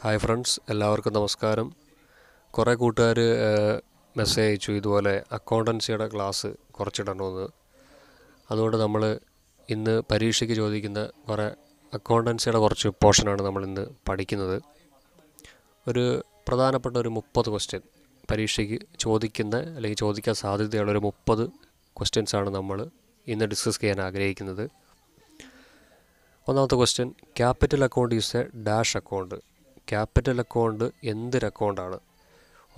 hi friends എല്ലാവർക്കും നമസ്കാരം കുറേ കൂട്ടുകാർ മെസ്സേജ് അയച്ചു ഇതുപോലെ അക്കൗണ്ടൻസിയുടെ ക്ലാസ് കുറച്ചിടണമെന്ന് അതുകൊണ്ട് നമ്മൾ ഇന്ന് പരീക്ഷയ്ക്ക് ചോദിക്കുന്ന കുറേ അക്കൗണ്ടൻസിയുടെ കുറച്ച് പോർഷനാണ് നമ്മൾ ഇന്ന് പഠിക്കുന്നത് ഒരു പ്രധാനപ്പെട്ട ഒരു മുപ്പത് ക്വസ്റ്റ്യൻ പരീക്ഷയ്ക്ക് ചോദിക്കുന്ന അല്ലെങ്കിൽ ചോദിക്കാൻ സാധ്യതയുള്ള ഒരു മുപ്പത് ക്വസ്റ്റ്യൻസാണ് നമ്മൾ ഇന്ന് ഡിസ്കസ് ചെയ്യാൻ ആഗ്രഹിക്കുന്നത് ഒന്നാമത്തെ question capital account is a dash account capital account എന്തൊരു അക്കൗണ്ടാണ്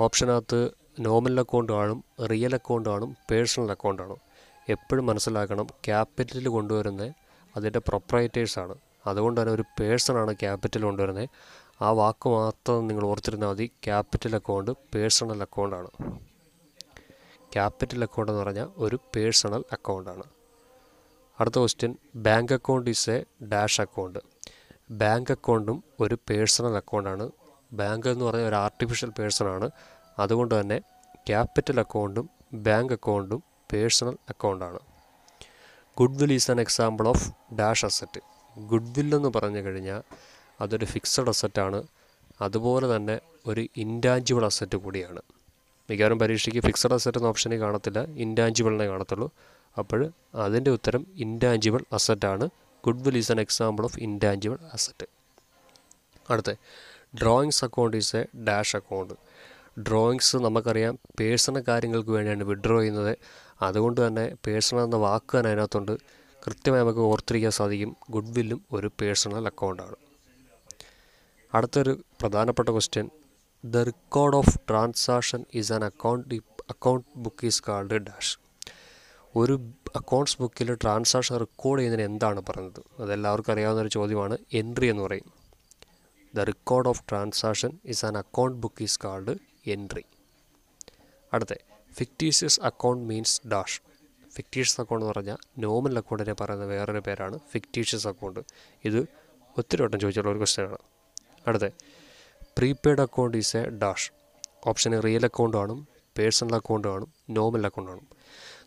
ഓപ്ഷനകത്ത് നോമിനൽ അക്കൗണ്ട് കാണും റിയൽ അക്കൗണ്ട് കാണും പേഴ്സണൽ അക്കൗണ്ട് കാണും എപ്പോഴും മനസ്സിലാക്കണം ക്യാപിറ്റൽ കൊണ്ടുവരുന്നത് അതിൻ്റെ പ്രൊപ്രൈറ്റേഴ്സാണ് അതുകൊണ്ട് തന്നെ ഒരു പേഴ്സണാണ് ക്യാപിറ്റൽ കൊണ്ടുവരുന്നത് ആ വാക്ക് മാത്രം നിങ്ങൾ ഓർത്തിരുന്നാൽ മതി ക്യാപിറ്റൽ അക്കൗണ്ട് പേഴ്സണൽ അക്കൗണ്ടാണ് ക്യാപിറ്റൽ അക്കൗണ്ട് എന്ന് പറഞ്ഞാൽ ഒരു പേഴ്സണൽ അക്കൗണ്ടാണ് അടുത്ത question bank account is a dash account bank അക്കൗണ്ടും ഒരു പേഴ്സണൽ അക്കൗണ്ടാണ് ബാങ്ക് എന്ന് പറഞ്ഞ ഒരു ആർട്ടിഫിഷ്യൽ പേഴ്സണാണ് അതുകൊണ്ട് തന്നെ ക്യാപിറ്റൽ അക്കൗണ്ടും ബാങ്ക് അക്കൗണ്ടും പേഴ്സണൽ അക്കൗണ്ടാണ് goodwill is an example of dash asset goodwill എന്ന് പറഞ്ഞു കഴിഞ്ഞാൽ അതൊരു ഫിക്സഡ് അസറ്റാണ് അതുപോലെ തന്നെ ഒരു ഇൻറ്റാഞ്ചിബിൾ അസറ്റ് കൂടിയാണ് മിക്കവാറും പരീക്ഷയ്ക്ക് ഫിക്സഡ് അസറ്റ് എന്ന ഓപ്ഷനെ കാണത്തില്ല ഇൻറ്റാഞ്ചിബിളിനെ കാണത്തുള്ളൂ അപ്പോൾ അതിൻ്റെ ഉത്തരം ഇൻറ്റാഞ്ചിബിൾ അസറ്റാണ് goodwill is an example of intangible asset അടുത്ത drawings account is a dash account drawings നമുക്കറിയാം പേഴ്സണൽ കാര്യങ്ങൾക്ക് വേണ്ടിയാണ് വിഡ്രോ ചെയ്യുന്നത് അതുകൊണ്ട് തന്നെ പേഴ്സണൽ എന്ന വാക്ക് തന്നെ അതിനകത്തുണ്ട് കൃത്യമായി നമുക്ക് ഓർത്തിരിക്കാൻ സാധിക്കും ഗുഡ് വില്ലും ഒരു പേഴ്സണൽ അക്കൗണ്ടാണ് അടുത്തൊരു പ്രധാനപ്പെട്ട question the record of transaction is an account account book is called dash ഒരു അക്കൗണ്ട്സ് ബുക്കിൽ ട്രാൻസാക്ഷൻ റെക്കോർഡ് ചെയ്യുന്നതിന് എന്താണ് പറയുന്നത് അതെല്ലാവർക്കും അറിയാവുന്ന ഒരു ചോദ്യമാണ് എൻട്രി എന്ന് പറയും the record of transaction is an account book is called entry അടുത്ത fictitious account means dash fictitious account എന്ന് പറഞ്ഞാൽ നോമൽ അക്കൗണ്ടിനെ പറയുന്ന വേറൊരു പേരാണ് ഫിക്റ്റീഷ്യസ് അക്കൗണ്ട് ഇത് ഒത്തിരി വട്ടം ചോദിച്ചിട്ടുള്ള ഒരു ക്വസ്റ്റ്യനാണ് അടുത്ത prepaid account is a dash option real account കാണും പേഴ്സണൽ അക്കൗണ്ട് കാണും നോമൽ അക്കൗണ്ട് കാണും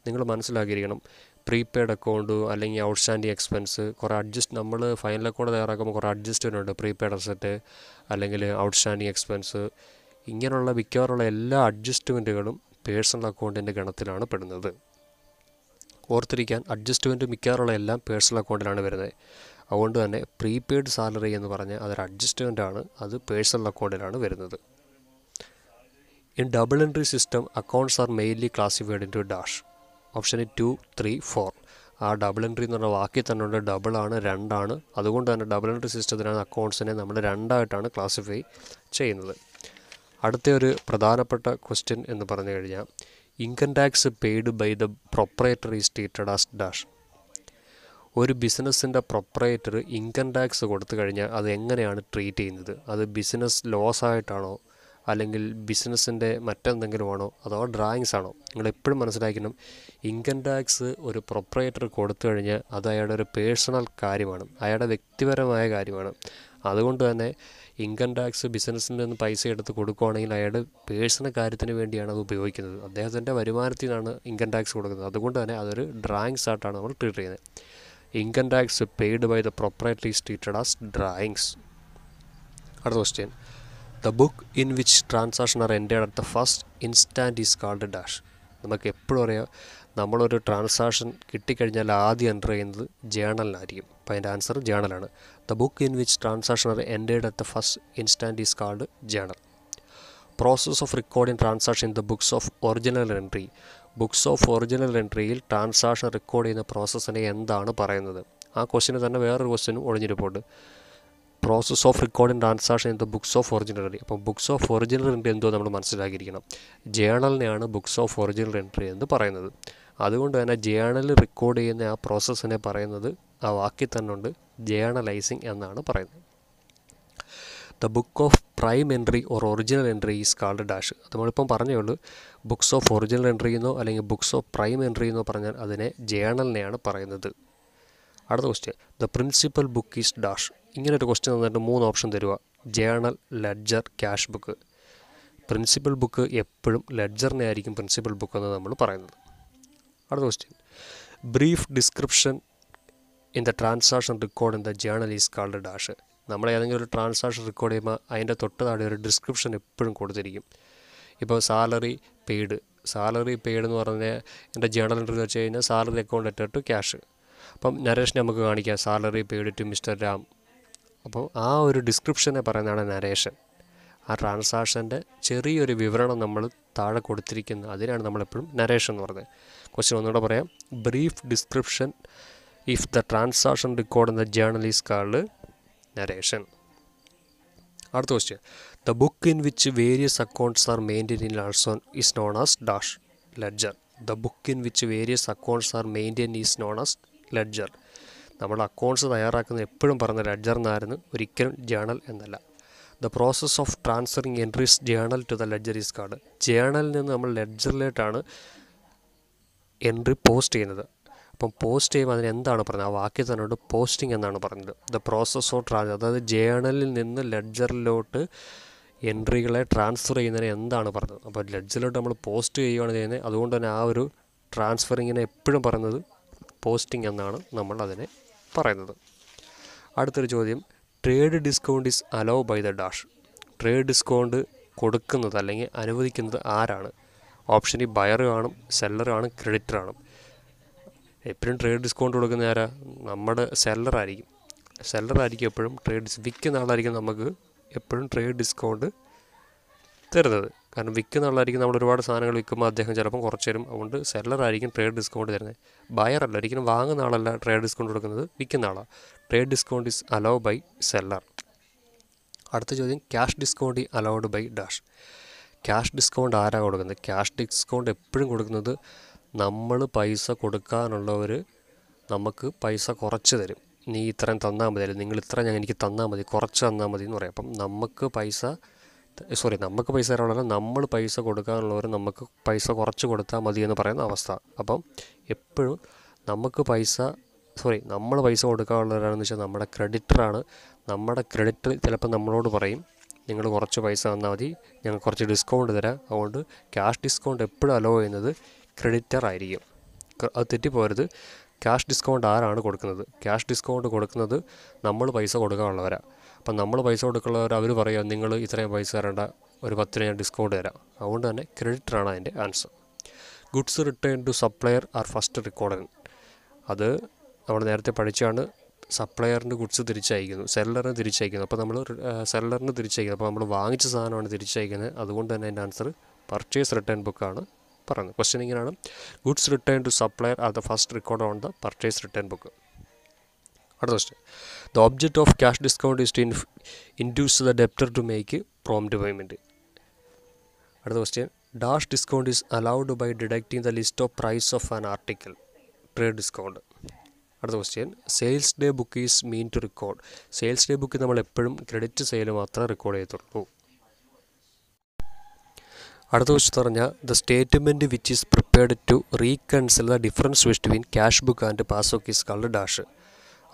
നിങ്ങൾ മനസ്സിലാക്കിയിരിക്കണം പ്രീപെയ്ഡ് അക്കൗണ്ട് അല്ലെങ്കിൽ ഔട്ട്സ്റ്റാൻഡിങ് എക്സ്പെൻസ് കുറേ അഡ്ജസ്റ്റ് നമ്മൾ ഫൈനൽ അക്കൗണ്ട് തയ്യാറാക്കുമ്പോൾ കുറേ അഡ്ജസ്റ്റ്മെൻ്റ് ഉണ്ട് പ്രീപെയ്ഡ് അസറ്റ് അല്ലെങ്കിൽ ഔട്ട്സ്റ്റാൻഡിങ് എക്സ്പെൻസ് ഇങ്ങനെയുള്ള മിക്കവാറുള്ള എല്ലാ അഡ്ജസ്റ്റ്മെൻറ്റുകളും പേഴ്സണൽ അക്കൗണ്ടിൻ്റെ ഗണത്തിലാണ് പെടുന്നത് ഓർത്തിരിക്കാൻ അഡ്ജസ്റ്റ്മെൻറ്റ് മിക്കവാറുള്ള എല്ലാം പേഴ്സണൽ അക്കൗണ്ടിലാണ് വരുന്നത് അതുകൊണ്ട് തന്നെ പ്രീപെയ്ഡ് സാലറി എന്ന് പറഞ്ഞാൽ അതൊരു അഡ്ജസ്റ്റ്മെൻ്റ് ആണ് അത് പേഴ്സണൽ അക്കൗണ്ടിലാണ് വരുന്നത് in double entry system accounts are mainly classified into dash ഓപ്ഷന് ടു ത്രീ ഫോർ ആ ഡബിൾ എൻട്രി എന്ന് പറഞ്ഞ വാക്കിൽ തന്നെ ഉണ്ട് ഡബിളാണ് രണ്ടാണ് അതുകൊണ്ട് തന്നെ ഡബിൾ എൻട്രി സിസ്റ്റത്തിലാണ് അക്കൗണ്ട്സിനെ നമ്മൾ രണ്ടായിട്ടാണ് ക്ലാസിഫൈ ചെയ്യുന്നത് അടുത്ത ഒരു പ്രധാനപ്പെട്ട ക്വസ്റ്റ്യൻ എന്ന് പറഞ്ഞു കഴിഞ്ഞാൽ income tax paid by the proprietor is treated as dash ഒരു ബിസിനസ്സിൻ്റെ പ്രൊപ്പറേറ്റർ ഇൻകം ടാക്സ് കൊടുത്തു കഴിഞ്ഞാൽ അത് എങ്ങനെയാണ് ട്രീറ്റ് ചെയ്യുന്നത് അത് ബിസിനസ് ലോസ് ആയിട്ടാണോ അല്ലെങ്കിൽ ബിസിനസ്സിൻ്റെ ആണോ അതോ ഡ്രായിങ്സ് ആണോ നിങ്ങൾ എപ്പോഴും മനസ്സിലാക്കണം ഇൻകം ടാക്സ് ഒരു പ്രൊപ്പറേറ്റർ കൊടുത്തു കഴിഞ്ഞാൽ അത് അയാളുടെ ഒരു പേഴ്സണൽ കാര്യമാണ് അയാളുടെ വ്യക്തിപരമായ കാര്യമാണ് അതുകൊണ്ട് തന്നെ ഇൻകം ടാക്സ് ബിസിനസ്സിൽ നിന്ന് പൈസ എടുത്ത് കൊടുക്കുകയാണെങ്കിൽ അയാളുടെ പേഴ്സണൽ കാര്യത്തിന് വേണ്ടിയാണ് അത് ഉപയോഗിക്കുന്നത് അദ്ദേഹത്തിൻ്റെ വരുമാനത്തിൽ നിന്നാണ് ഇൻകം ടാക്സ് കൊടുക്കുന്നത് അതുകൊണ്ട് തന്നെ അതൊരു ഡ്രായിങ്സ് ആയിട്ടാണ് നമ്മൾ ട്രീറ്റ് ചെയ്യുന്നത് income tax paid by the proprietor is treated as drawings അടുത്ത question the book in which transaction are എൻ്റെ അടുത്ത first instance is called dash നമുക്ക് എപ്പോഴും അറിയാം നമ്മളൊരു ട്രാൻസാക്ഷൻ കിട്ടിക്കഴിഞ്ഞാൽ ആദ്യം എൻ്റർ ചെയ്യുന്നത് ജേണലിനായിരിക്കും അപ്പോൾ അതിൻ്റെ ആൻസർ ജേണലാണ് the book in which transaction are എൻ്റെ അടുത്ത first instance is called journal process of recording transaction in the books of original entry books of original എൻട്രിയിൽ ട്രാൻസാക്ഷൻ റെക്കോർഡ് ചെയ്യുന്ന പ്രോസസ്സിനെ എന്താണ് പറയുന്നത് ആ ക്വസ്റ്റിന് തന്നെ വേറൊരു ക്വസ്റ്റ്യനും ഒളിഞ്ഞിരിപ്പുണ്ട് process of recording transaction in the books of original entry അപ്പോൾ ബുക്സ് ഓഫ് ഒറിജിനൽ എൻട്രി എന്തോ നമ്മൾ മനസ്സിലാക്കിയിരിക്കണം ജേണലിനെയാണ് ബുക്സ് ഓഫ് ഒറിജിനൽ എൻട്രി എന്ന് പറയുന്നത് അതുകൊണ്ട് തന്നെ ജേണൽ റെക്കോർഡ് ചെയ്യുന്ന ആ പ്രോസസ്സിനെ പറയുന്നത് ആ വാക്കിൽ തന്നെ ഉണ്ട് ജേണലൈസിങ് എന്നാണ് പറയുന്നത് the book of prime entry or original entry is called dash അത് നമ്മളിപ്പം പറഞ്ഞേ ഉള്ളൂ ബുക്സ് ഓഫ് ഒറിജിനൽ എൻട്രി എന്നോ അല്ലെങ്കിൽ ബുക്സ് ഓഫ് പ്രൈം എൻട്രി എന്നോ പറഞ്ഞാൽ അതിനെ ജേണലിനെയാണ് പറയുന്നത് അടുത്ത question the principal book is dash ഇങ്ങനൊരു ക്വസ്റ്റ്യൻ തന്നിട്ട് മൂന്ന് ഓപ്ഷൻ തരുക journal ledger cash book principal book എപ്പോഴും ലെഡ്ജറിനെ ആയിരിക്കും പ്രിൻസിപ്പൽ ബുക്ക് എന്ന് നമ്മൾ പറയുന്നത് അടുത്ത question brief description in the transaction record in the journal is called dash നമ്മൾ ഏതെങ്കിലും ഒരു ട്രാൻസാക്ഷൻ റെക്കോർഡ് ചെയ്യുമ്പോൾ അതിൻ്റെ തൊട്ട് ഒരു ഡിസ്ക്രിപ്ഷൻ എപ്പോഴും കൊടുത്തിരിക്കും ഇപ്പോൾ സാലറി പെയ്ഡ് സാലറി പെയ്ഡ് എന്ന് പറഞ്ഞാൽ എൻ്റെ ജേണൽ എൻട്രി എന്ന് വെച്ച് കഴിഞ്ഞാൽ salary account at to cash അപ്പം നരേഷ് നമുക്ക് കാണിക്കാം salary paid to mister Ram അപ്പോൾ ആ ഒരു ഡിസ്ക്രിപ്ഷനെ പറയുന്നതാണ് നരേഷൻ ആ ട്രാൻസാക്ഷൻ്റെ ചെറിയൊരു വിവരണം നമ്മൾ താഴെ കൊടുത്തിരിക്കുന്നത് അതിനാണ് നമ്മളെപ്പോഴും നരേഷൻ എന്ന് പറയുന്നത് ക്വസ്റ്റ്യൻ ഒന്നുകൂടെ പറയാം brief description if the transaction record in the journal is is narration അടുത്ത question the book in which various accounts are maintain in also is known as dash ledger the book in which various accounts are maintain is known as ledger നമ്മൾ accounts തയ്യാറാക്കുന്നത് എപ്പോഴും പറഞ്ഞ ledger എന്നായിരുന്നു ഒരിക്കലും journal എന്നല്ല the process of transferring entries journal to the ledger is called ജേണലിൽ നിന്ന് നമ്മൾ ലഡ്ജറിലേട്ടാണ് എൻട്രി പോസ്റ്റ് ചെയ്യുന്നത് അപ്പം പോസ്റ്റ് ചെയ്യുമ്പോൾ അതിന് എന്താണ് പറഞ്ഞത് ആ വാക്കിൽ തന്നോട് പോസ്റ്റിംഗ് എന്നാണ് പറഞ്ഞത് ദ പ്രോസസ്സ് ഓഫ് ട്രാൻസ് അതായത് ജേണലിൽ നിന്ന് ലഡ്ജറിലോട്ട് എൻട്രികളെ ട്രാൻസ്ഫർ ചെയ്യുന്നതിന് എന്താണ് പറഞ്ഞത് അപ്പോൾ ലഡ്ജിലോട്ട് നമ്മൾ പോസ്റ്റ് ചെയ്യുകയാണ് ചെയ്യുന്നത് അതുകൊണ്ട് തന്നെ ആ ഒരു ട്രാൻസ്ഫറിങ്ങിനെ എപ്പോഴും പറയുന്നത് പോസ്റ്റിംഗ് എന്നാണ് നമ്മൾ അതിനെ പറയുന്നത് അടുത്തൊരു ചോദ്യം trade discount is allow by the dash trade discount കൊടുക്കുന്നത് അല്ലെങ്കിൽ അനുവദിക്കുന്നത് ആരാണ് ഓപ്ഷൻ ഈ ബയർ കാണും സെല്ലർ കാണും ക്രെഡിറ്റർ ആണ് എപ്പോഴും ട്രേഡ് ഡിസ്കൗണ്ട് കൊടുക്കുന്ന ആരാ നമ്മുടെ സെല്ലർ ആയിരിക്കും സെല്ലർ ആയിരിക്കും എപ്പോഴും ട്രേഡ് വിൽക്കുന്ന ആളായിരിക്കും നമുക്ക് എപ്പോഴും ട്രേഡ് ഡിസ്കൗണ്ട് തരുന്നത് കാരണം വിൽക്കുന്ന ആളായിരിക്കും നമ്മൾ ഒരുപാട് സാധനങ്ങൾ വിൽക്കുമ്പോൾ അദ്ദേഹം ചിലപ്പം കുറച്ച് തരും അതുകൊണ്ട് സെല്ലറായിരിക്കും ട്രേഡ് ഡിസ്കൗണ്ട് തരുന്നത് ബയർ അല്ല ഒരിക്കലും വാങ്ങുന്ന ആളല്ല ട്രേഡ് ഡിസ്കൗണ്ട് കൊടുക്കുന്നത് വിൽക്കുന്ന ആളാണ് trade discount is allow by seller അടുത്ത ചോദ്യം cash discount allowed by dash cash discount ആരാ കൊടുക്കുന്നത് ക്യാഷ് ഡിസ്കൗണ്ട് എപ്പോഴും കൊടുക്കുന്നത് നമ്മൾ പൈസ കൊടുക്കാനുള്ളവർ നമുക്ക് പൈസ കുറച്ച് തരും നീ ഇത്രയും തന്നാൽ മതി അല്ലെങ്കിൽ നിങ്ങൾ ഇത്രയും ഞാൻ എനിക്ക് തന്നാൽ മതി കുറച്ച് തന്നാൽ മതി എന്ന് പറയാം അപ്പം നമുക്ക് പൈസ സോറി നമുക്ക് പൈസ തരാനുള്ള നമ്മൾ പൈസ കൊടുക്കാനുള്ളവർ നമുക്ക് പൈസ കുറച്ച് കൊടുത്താൽ മതി എന്ന് പറയുന്ന അവസ്ഥ അപ്പം എപ്പോഴും നമുക്ക് പൈസ സോറി നമ്മൾ പൈസ കൊടുക്കാനുള്ളവരാണെന്ന് വെച്ചാൽ നമ്മുടെ ക്രെഡിറ്ററാണ് നമ്മുടെ ക്രെഡിറ്റർ ചിലപ്പോൾ നമ്മളോട് പറയും നിങ്ങൾ കുറച്ച് പൈസ തന്നാൽ മതി ഞങ്ങൾ കുറച്ച് ഡിസ്കൗണ്ട് തരാം അതുകൊണ്ട് ക്യാഷ് ഡിസ്കൗണ്ട് എപ്പോഴും അലോ ചെയ്യുന്നത് ക്രെഡിറ്റർ ആയിരിക്കും അത് തെറ്റിപ്പോരുത് ക്യാഷ് ഡിസ്കൗണ്ട് ആരാണ് കൊടുക്കുന്നത് ക്യാഷ് ഡിസ്കൗണ്ട് കൊടുക്കുന്നത് നമ്മൾ പൈസ കൊടുക്കാനുള്ളവരാണ് അപ്പം നമ്മൾ പൈസ കൊടുക്കുള്ളവർ അവർ പറയുക നിങ്ങൾ ഇത്രയും പൈസ തരേണ്ട ഒരു പത്തിന് ഞാൻ ഡിസ്കൗണ്ട് തരാം അതുകൊണ്ട് തന്നെ ക്രെഡിറ്ററാണ് അതിൻ്റെ answer goods return to supplier are first recorded അത് നമ്മൾ നേരത്തെ പഠിച്ചാണ് സപ്ലയറിൻ്റെ ഗുഡ്സ് തിരിച്ചയക്കുന്നു സെല്ലറിന് തിരിച്ചയക്കുന്നു അപ്പോൾ നമ്മൾ സെല്ലറിന് തിരിച്ചയക്കുന്നു അപ്പോൾ നമ്മൾ വാങ്ങിച്ച സാധനമാണ് തിരിച്ചയക്കുന്നത് അതുകൊണ്ട് തന്നെ അതിൻ്റെ ആൻസർ പർച്ചേസ് റിട്ടേൺ ബുക്കാണ് പറഞ്ഞത് ക്വസ്റ്റ്യൻ ഇങ്ങനെയാണ് goods return to supplier are the first record on the purchase return book അടുത്ത question the object of cash discount is to induce the debtor to make prompt payment അടുത്ത question dash discount is allowed by deducting the list of price of an article trade discount അടുത്ത question sales day book is mean to record sales day book നമ്മൾ എപ്പോഴും credit sale മാത്രമേ record ചെയ്തുള്ളൂ അടുത്ത question പറഞ്ഞാൽ the statement which is prepared to reconcile the difference between cash book and passbook is called dash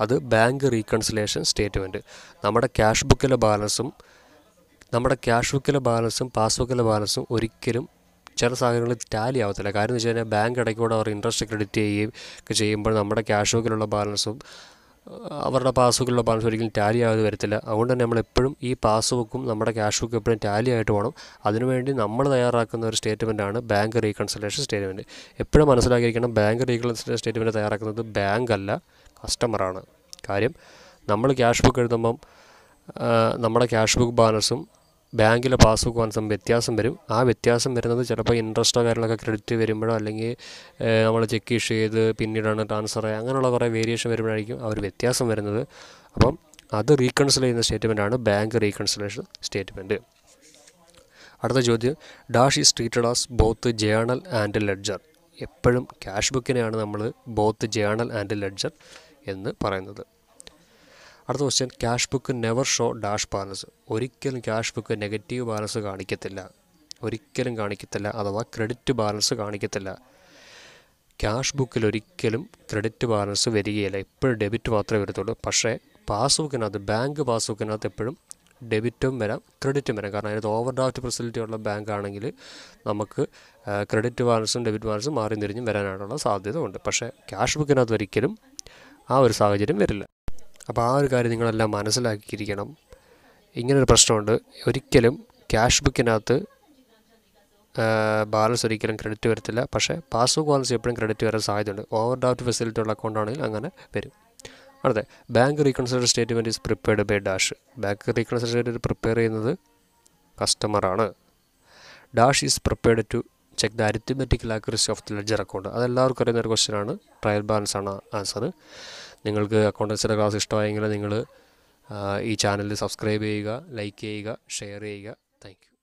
അത് bank reconciliation statement നമ്മുടെ cash ബുക്കിലെ ബാലൻസും നമ്മുടെ ക്യാഷ് ബുക്കിലെ ബാലൻസും പാസ്ബുക്കിലെ ബാലൻസും ഒരിക്കലും ചില സാഹചര്യങ്ങളിൽ ടാലി ആവത്തില്ല കാരണം എന്ന് വെച്ച് കഴിഞ്ഞാൽ ബാങ്ക് ഇടയ്ക്കൂടെ അവർ ഇൻട്രസ്റ്റ് ക്രെഡിറ്റ് ചെയ്യുകയും ഒക്കെ ചെയ്യുമ്പോൾ നമ്മുടെ ക്യാഷ് ബുക്കിലുള്ള ബാലൻസും അവരുടെ പാസ്ബുക്കിലുള്ള ബാലൻസ് ഒരിക്കലും ടാലി ആകാതെ വരത്തില്ല അതുകൊണ്ട് തന്നെ നമ്മളെപ്പോഴും ഈ പാസ്ബുക്കും നമ്മുടെ ക്യാഷ് ബുക്കും എപ്പോഴും ടാലി ആയിട്ട് പോകണം അതിനുവേണ്ടി നമ്മൾ തയ്യാറാക്കുന്ന ഒരു സ്റ്റേറ്റ്മെൻറ്റാണ് ബാങ്ക് റീകൺസലേഷൻ സ്റ്റേറ്റ്മെൻറ്റ് എപ്പോഴും മനസ്സിലാക്കിയിരിക്കണം ബാങ്ക് റീകൺസലേഷൻ സ്റ്റേറ്റ്മെൻറ്റ് തയ്യാറാക്കുന്നത് ബാങ്ക് അല്ല കസ്റ്റമറാണ് കാര്യം നമ്മൾ ക്യാഷ് ബുക്ക് എഴുതുമ്പം നമ്മുടെ ക്യാഷ് ബുക്ക് ബാലൻസും ബാങ്കിലെ പാസ്ബുക്ക് സമയം വ്യത്യാസം വരും ആ വ്യത്യാസം വരുന്നത് ചിലപ്പോൾ ഇൻട്രസ്റ്റോ കാര്യങ്ങളൊക്കെ ക്രെഡിറ്റ് വരുമ്പോഴോ അല്ലെങ്കിൽ നമ്മൾ ചെക്ക് ഇഷ്യൂ ചെയ്ത് പിന്നീടാണ് ട്രാൻസ്ഫർ അങ്ങനെയുള്ള കുറേ വേരിയേഷൻ വരുമ്പോഴായിരിക്കും ആ ഒരു വ്യത്യാസം വരുന്നത് അപ്പം അത് റീകൺസിൽ ചെയ്യുന്ന സ്റ്റേറ്റ്മെൻറ്റാണ് ബാങ്ക് റീകൺസിലേഷൻ സ്റ്റേറ്റ്മെൻറ്റ് അടുത്ത ചോദ്യം dash is treated as both journal and ledger എപ്പോഴും ക്യാഷ് ബുക്കിനെയാണ് നമ്മൾ ബോത്ത് ജേണൽ ആൻഡ് ലെഡ്ജർ എന്ന് പറയുന്നത് അടുത്ത question cash book never show dash balance ഒരിക്കലും ക്യാഷ് ബുക്ക് നെഗറ്റീവ് ബാലൻസ് കാണിക്കത്തില്ല ഒരിക്കലും കാണിക്കത്തില്ല അഥവാ ക്രെഡിറ്റ് ബാലൻസ് കാണിക്കത്തില്ല ക്യാഷ് ബുക്കിൽ ഒരിക്കലും ക്രെഡിറ്റ് ബാലൻസ് വരികയില്ല എപ്പോഴും ഡെബിറ്റ് മാത്രമേ വരത്തുള്ളൂ പക്ഷേ പാസ്ബുക്കിനകത്ത് ബാങ്ക് പാസ്ബുക്കിനകത്ത് എപ്പോഴും ഡെബിറ്റും വരാം ക്രെഡിറ്റും വരാം കാരണം അതിനകത്ത് ഓവർ ഡ്രാഫ്റ്റ് ഫെസിലിറ്റി ഉള്ള ബാങ്ക് ആണെങ്കിൽ നമുക്ക് ക്രെഡിറ്റ് ബാലൻസും ഡെബിറ്റ് ബാലൻസും മാറി തിരിഞ്ഞും വരാനായിട്ടുള്ള സാധ്യത ഉണ്ട് പക്ഷേ ക്യാഷ് ബുക്കിനകത്ത് ഒരിക്കലും ആ ഒരു സാഹചര്യം വരില്ല അപ്പോൾ ആ ഒരു കാര്യം നിങ്ങളെല്ലാം മനസ്സിലാക്കിയിരിക്കണം ഇങ്ങനൊരു പ്രശ്നമുണ്ട് ഒരിക്കലും ക്യാഷ് ബുക്കിനകത്ത് ബാലൻസ് ഒരിക്കലും ക്രെഡിറ്റ് വരത്തില്ല പക്ഷേ പാസ്ബുക്ക് ബാലൻസ് എപ്പോഴും ക്രെഡിറ്റ് വരാൻ സാധ്യതയുണ്ട് ഓവർ ഡ്രാഫ്റ്റ് ഫെസിലിറ്റി ഉള്ള ആണെങ്കിൽ അങ്ങനെ വരും അടുത്ത bank reconciliation statement is prepared by dash bank reconciliation statement prepare ചെയ്യുന്നത് കസ്റ്റമറാണ് dash is prepared to check the arithmetical accuracy of the ledger account അതെല്ലാവർക്കും അറിയുന്ന ഒരു ക്വസ്റ്റ്യനാണ് ട്രയൽ ബാലൻസ് ആണ് ആൻസർ നിങ്ങൾക്ക് അക്കൗണ്ടൻസിയുടെ ക്ലാസ് ഇഷ്ടമായെങ്കിൽ നിങ്ങൾ ഈ ചാനൽ സബ്സ്ക്രൈബ് ചെയ്യുക ലൈക്ക് ചെയ്യുക ഷെയർ ചെയ്യുക താങ്ക്